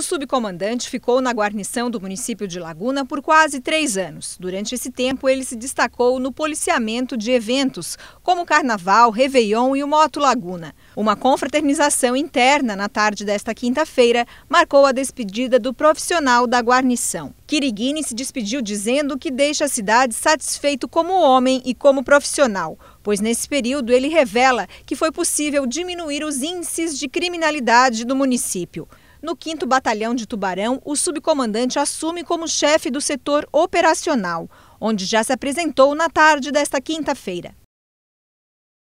O subcomandante ficou na guarnição do município de Laguna por quase três anos. Durante esse tempo, ele se destacou no policiamento de eventos, como Carnaval, Réveillon e o Moto Laguna. Uma confraternização interna na tarde desta quinta-feira marcou a despedida do profissional da guarnição. Kiriguini se despediu dizendo que deixa a cidade satisfeito como homem e como profissional, pois nesse período ele revela que foi possível diminuir os índices de criminalidade do município. No 5 Batalhão de Tubarão, o subcomandante assume como chefe do setor operacional, onde já se apresentou na tarde desta quinta-feira.